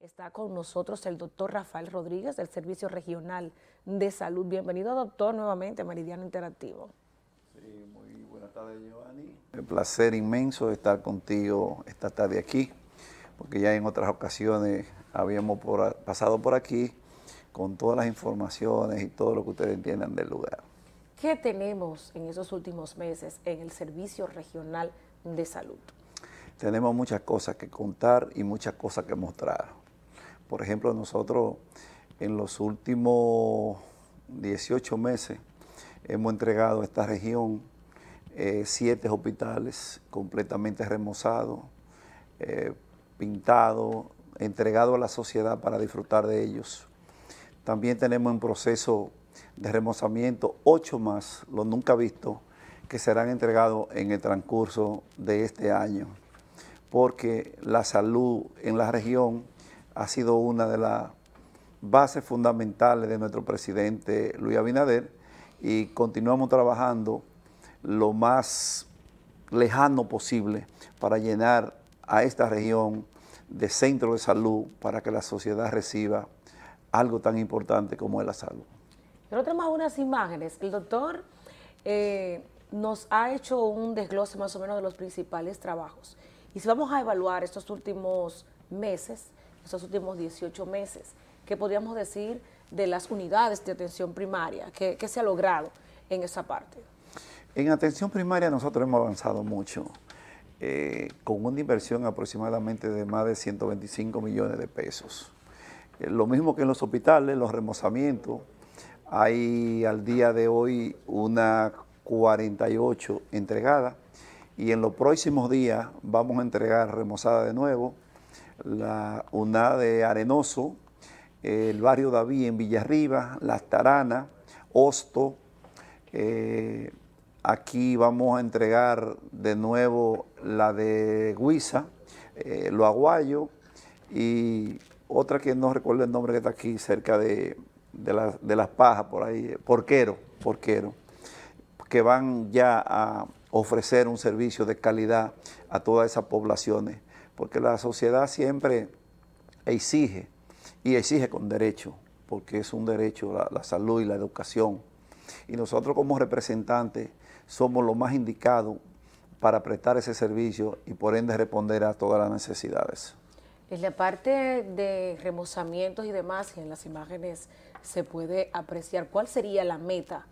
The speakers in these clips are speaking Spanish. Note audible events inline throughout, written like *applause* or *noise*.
Está con nosotros el doctor Rafael Rodríguez del Servicio Regional de Salud. Bienvenido, doctor, nuevamente a Meridiano Interactivo. Sí, muy buenas tardes, Giovanni. Un placer inmenso estar contigo esta tarde aquí, porque ya en otras ocasiones habíamos pasado por aquí con todas las informaciones y todo lo que ustedes entiendan del lugar. ¿Qué tenemos en esos últimos meses en el Servicio Regional de Salud? Tenemos muchas cosas que contar y muchas cosas que mostrar por ejemplo, nosotros en los últimos 18 meses hemos entregado a esta región eh, siete hospitales completamente remozados, eh, pintados, entregados a la sociedad para disfrutar de ellos. También tenemos en proceso de remozamiento ocho más, los nunca visto, que serán entregados en el transcurso de este año, porque la salud en la región ha sido una de las bases fundamentales de nuestro presidente Luis Abinader y continuamos trabajando lo más lejano posible para llenar a esta región de centro de salud para que la sociedad reciba algo tan importante como es la salud. Pero tenemos unas imágenes. El doctor eh, nos ha hecho un desglose más o menos de los principales trabajos. Y si vamos a evaluar estos últimos meses, estos últimos 18 meses. ¿Qué podríamos decir de las unidades de atención primaria? ¿Qué, se ha logrado en esa parte? En atención primaria nosotros hemos avanzado mucho, eh, con una inversión aproximadamente de más de 125 millones de pesos. Eh, lo mismo que en los hospitales, los remozamientos, hay al día de hoy una 48 entregada y en los próximos días vamos a entregar remozada de nuevo, la una de Arenoso, el barrio David en Villarriba, Las Taranas, Hosto. Eh, aquí vamos a entregar de nuevo la de Huiza, Loaguayo, eh, Lo Aguayo y otra que no recuerdo el nombre que está aquí cerca de, de Las Pajas, por ahí, eh, Porquero, Porquero, que van ya a ofrecer un servicio de calidad a todas esas poblaciones porque la sociedad siempre exige, y exige con derecho, porque es un derecho la, salud y la educación. Y nosotros como representantes somos los más indicados para prestar ese servicio y por ende responder a todas las necesidades. En la parte de remozamientos y demás, y en las imágenes se puede apreciar, ¿cuál sería la meta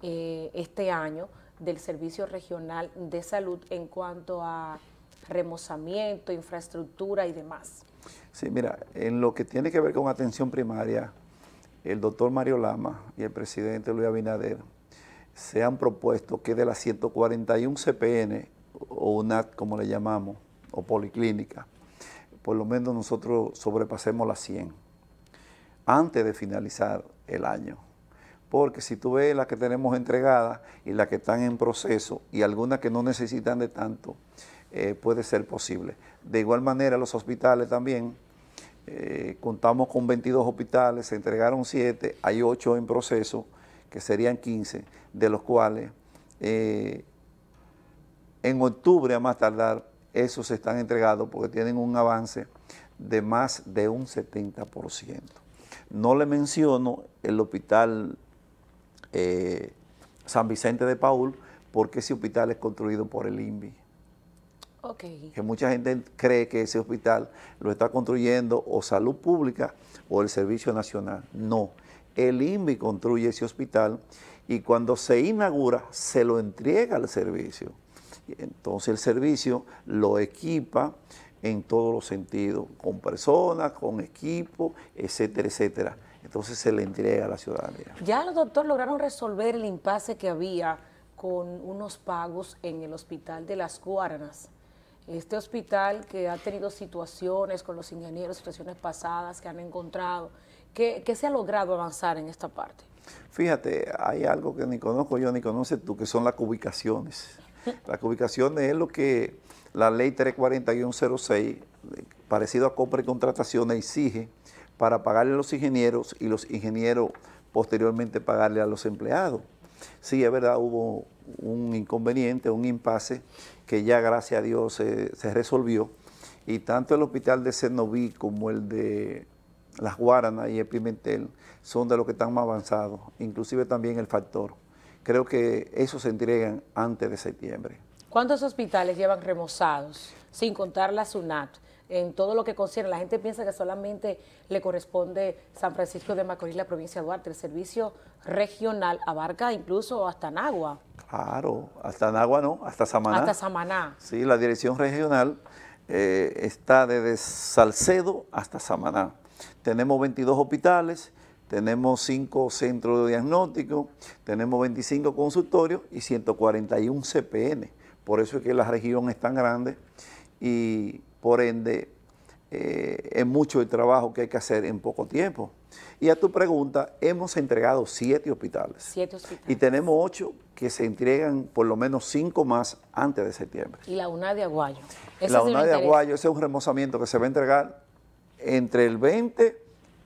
eh, este año del Servicio Regional de Salud en cuanto a remozamiento, infraestructura y demás. Sí, mira, en lo que tiene que ver con atención primaria, el doctor Mario Lama y el presidente Luis Abinader se han propuesto que de las 141 CPN o UNAT, como le llamamos, o policlínica, por lo menos nosotros sobrepasemos las 100 antes de finalizar el año. Porque si tú ves las que tenemos entregadas y las que están en proceso y algunas que no necesitan de tanto, eh, puede ser posible. De igual manera, los hospitales también, eh, contamos con 22 hospitales, se entregaron 7, hay 8 en proceso, que serían 15, de los cuales eh, en octubre a más tardar, esos están entregados porque tienen un avance de más de un 70%. No le menciono el hospital San Vicente de Paul, porque ese hospital es construido por el INVI que mucha gente cree que ese hospital lo está construyendo o salud pública o el Servicio Nacional. No, el INVI construye ese hospital y cuando se inaugura se lo entrega al servicio. Entonces el servicio lo equipa en todos los sentidos, con personas, con equipo, etcétera, etcétera. Entonces se le entrega a la ciudadanía. Ya los doctores lograron resolver el impasse que había con unos pagos en el hospital de las Guaranas. Este hospital que ha tenido situaciones con los ingenieros, situaciones pasadas que han encontrado, ¿qué, se ha logrado avanzar en esta parte? Fíjate, hay algo que ni conozco yo ni conoces tú, que son las ubicaciones. *laughs* Las ubicaciones es lo que la ley 34106, parecido a compra y contrataciones, exige para pagarle a los ingenieros y los ingenieros posteriormente pagarle a los empleados. Sí, es verdad, hubo un inconveniente, un impasse que ya gracias a Dios se resolvió y tanto el hospital de Cenoví como el de Las Guaranas y el Pimentel son de los que están más avanzados, inclusive también el factor. Creo que eso se entregan antes de septiembre. ¿Cuántos hospitales llevan remozados, sin contar la SUNAT, en todo lo que concierne? La gente piensa que solamente le corresponde San Francisco de Macorís, la provincia de Duarte. El servicio regional abarca incluso hasta Nagua. Claro, hasta Nagua no, hasta Samaná. Hasta Samaná. Sí, la dirección regional eh, está desde Salcedo hasta Samaná. Tenemos 22 hospitales, tenemos 5 centros de diagnóstico, tenemos 25 consultorios y 141 CPN. Por eso es que la región es tan grande y por ende eh, es mucho el trabajo que hay que hacer en poco tiempo. Y a tu pregunta, hemos entregado siete hospitales. Siete hospitales. Y tenemos ocho que se entregan por lo menos cinco más antes de septiembre. Y la UNA de Aguayo. la UNA de Aguayo, ese es un remozamiento que se va a entregar entre el 20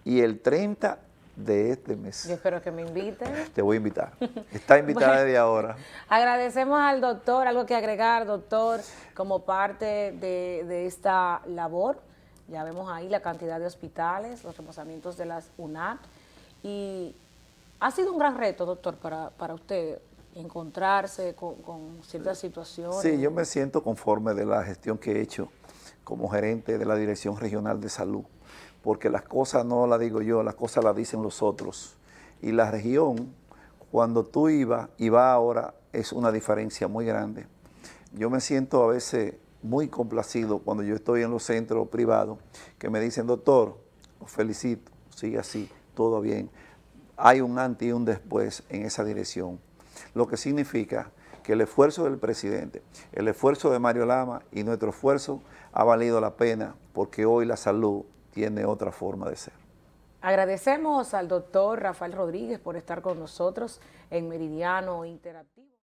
y el 30 de este mes. Yo espero que me inviten. Te voy a invitar. Está invitada de *laughs* desde ahora. Agradecemos al doctor, algo que agregar, doctor, como parte de esta labor. Ya vemos ahí la cantidad de hospitales, los reposamientos de las UNAT. Y ha sido un gran reto, doctor, para, usted encontrarse con, con ciertas situaciones. Sí, yo me siento conforme de la gestión que he hecho como gerente de la Dirección Regional de Salud, porque las cosas no las digo yo, las cosas las dicen los otros. Y la región, cuando tú ibas y va ahora, es una diferencia muy grande. Yo me siento a veces muy complacido cuando yo estoy en los centros privados que me dicen, doctor, os felicito, sigue así, todo bien. Hay un antes y un después en esa dirección, lo que significa que el esfuerzo del presidente, el esfuerzo de Mario Lama y nuestro esfuerzo ha valido la pena porque hoy la salud tiene otra forma de ser. Agradecemos al doctor Rafael Rodríguez por estar con nosotros en Meridiano Interactivo.